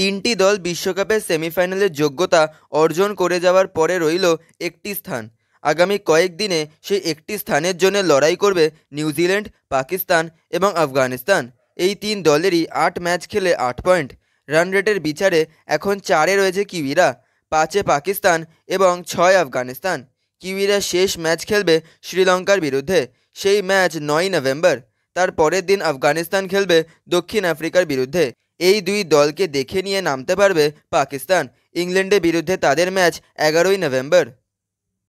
তিনটি দল বিশ্বকাপের সেমিফাইনালের যোগ্যতা অর্জন করে যাওয়ার পরে রইল একটি স্থান আগামী কয়েকদিনে সে একটি স্থানের জন্য লড়াই করবে নিউজিল্যান্ড পাকিস্তান এবং আফগানিস্তান এই তিন দলেরই আট ম্যাচ খেলে আট পয়েন্ট রান রেটের বিচারে এখন চারে রয়েছে কিবিরা পাঁচে পাকিস্তান এবং ছয় আফগানিস্তান কিবিরা শেষ ম্যাচ খেলবে শ্রীলঙ্কার বিরুদ্ধে সেই ম্যাচ নয় নভেম্বর তার পরের দিন আফগানিস্তান খেলবে দক্ষিণ আফ্রিকার বিরুদ্ধে এই দুই দলকে দেখে নিয়ে নামতে পারবে পাকিস্তান ইংল্যান্ডের বিরুদ্ধে তাদের ম্যাচ এগারোই নভেম্বর